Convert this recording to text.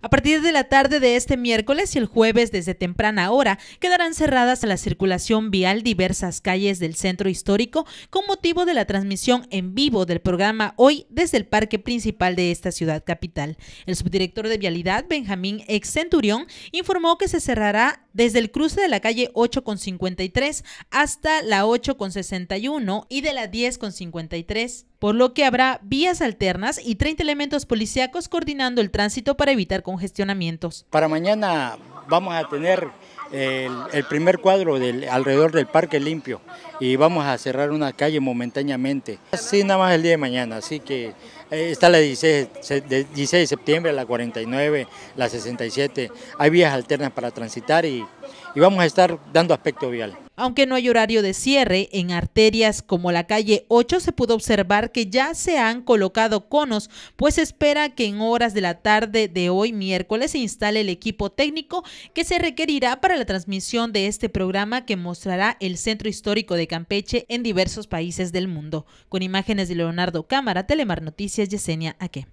A partir de la tarde de este miércoles y el jueves desde temprana hora quedarán cerradas a la circulación vial diversas calles del centro histórico con motivo de la transmisión en vivo del programa hoy desde el parque principal de esta ciudad capital. El subdirector de vialidad Benjamín excenturión informó que se cerrará desde el cruce de la calle 8 con 53 hasta la 8 con 61 y de la 10 con 53, por lo que habrá vías alternas y 30 elementos policíacos coordinando el tránsito para evitar congestionamientos. Para mañana vamos a tener el, primer cuadro del, alrededor del Parque Limpio y vamos a cerrar una calle momentáneamente. Así nada más el día de mañana, así que eh, está la 16 de, 16 de septiembre, la 49, la 67, hay vías alternas para transitar y vamos a estar dando aspecto vial. Aunque no hay horario de cierre, en arterias como la calle 8 se pudo observar que ya se han colocado conos, pues espera que en horas de la tarde de hoy miércoles se instale el equipo técnico que se requerirá para la transmisión de este programa que mostrará el centro histórico de Campeche en diversos países del mundo. Con imágenes de Leonardo Cámara, Telemar Noticias, Yesenia Aque.